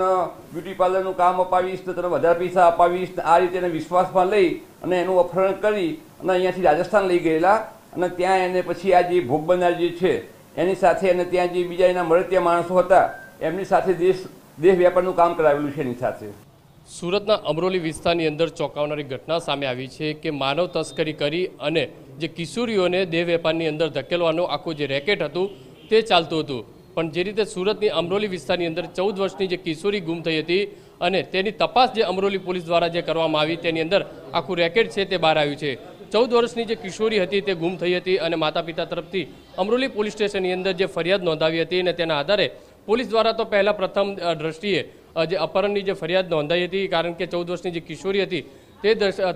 beauty પાર્લરનું કામ અપાવીશ તો તને વધારે પૈસા અપાવીશ આ રીતે એને વિશ્વાસમાં લઈ અને એનું અપહરણ કરી અને અહીંયાથી રાજસ્થાન લઈ ગયેલા અને ત્યાં એને પછી આ જે ભોગ બનનાર જે છે એની સાથે અને ત્યાં જે બીજા એના મળતિયા માણસો હતા એમની સાથે દેશ દેશ વ્યાપારનું કામ કરાવેલું છે એની સાથે સુરતના અમરોલી વિસ્તારની અંદર ચોંકાવનારી ઘટના સામે આવી છે કે માનવ તસ્કરી કરી અને જે કિશોરીઓને દેહ વેપારની અંદર ધકેલવાનું આખું જે રેકેટ હતું તે ચાલતું હતું પણ જે રીતે સુરતની અમરોલી વિસ્તારની અંદર ચૌદ વર્ષની જે કિશોરી ગુમ થઈ હતી અને તેની તપાસ જે અમરોલી પોલીસ દ્વારા જે કરવામાં આવી તેની અંદર આખું રેકેટ છે તે બહાર આવ્યું છે ચૌદ વર્ષની જે કિશોરી હતી તે ગુમ થઈ હતી અને માતા પિતા તરફથી અમરોલી પોલીસ સ્ટેશનની અંદર જે ફરિયાદ નોંધાવી હતી અને તેના આધારે પોલીસ દ્વારા તો પહેલાં પ્રથમ દ્રષ્ટિએ જે અપહરણની જે ફરિયાદ નોંધાઈ હતી કારણ કે ચૌદ વર્ષની જે કિશોરી હતી તે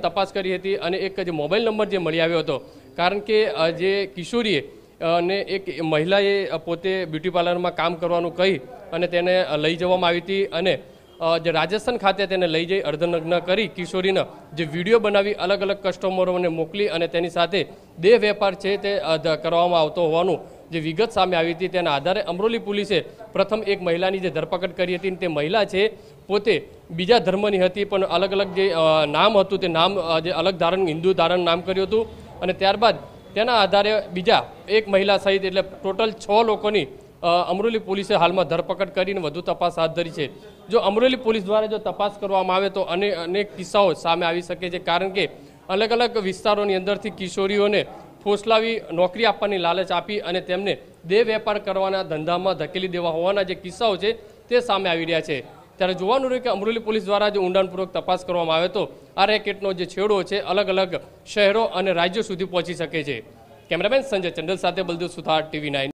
તપાસ કરી હતી અને એક જે મોબાઈલ નંબર જે મળી આવ્યો હતો કારણ કે જે કિશોરીએ અને એક મહિલાએ પોતે બ્યુટી પાર્લરમાં કામ કરવાનું કહી અને તેને લઈ જવામાં આવી હતી અને જે રાજસ્થાન ખાતે તેને લઈ જઈ અર્ધનગ્ન કરી કિશોરીના જે વિડીયો બનાવી અલગ અલગ કસ્ટમરોને મોકલી અને તેની સાથે દેહ વેપાર છે તે કરવામાં આવતો હોવાનું જે વિગત સામે આવી હતી તેના આધારે અમરોલી પોલીસે પ્રથમ એક મહિલાની જે ધરપકડ કરી હતી તે મહિલા છે પોતે બીજા ધર્મની હતી પણ અલગ અલગ જે નામ હતું તે નામ જે અલગ ધારણ હિન્દુ ધારણ નામ કર્યું હતું અને ત્યારબાદ તેના આધારે બીજા એક મહિલા સહિત એટલે ટોટલ છ લોકોની અમરેલી પોલીસે હાલમાં ધરપકડ કરીને વધુ તપાસ હાથ ધરી છે જો અમરેલી પોલીસ દ્વારા જો તપાસ કરવામાં આવે તો અને અનેક કિસ્સાઓ સામે આવી શકે છે કારણ કે અલગ અલગ વિસ્તારોની અંદરથી કિશોરીઓને ફોસલાવી નોકરી આપવાની લાલચ આપી અને તેમને દેહ વેપાર કરવાના ધંધામાં ધકેલી દેવા હોવાના જે કિસ્સાઓ છે તે સામે આવી રહ્યા છે ત્યારે જોવાનું રહ્યું કે અમરેલી પોલીસ દ્વારા જે ઊંડાણપૂર્વક તપાસ કરવામાં આવે તો આ રેકેટનો જે છેડો છે અલગ અલગ શહેરો અને રાજ્યો સુધી પહોંચી શકે છે કેમેરામેન સંજય ચંડલ સાથે બલદેવ સુથાર ટીવી નાઇન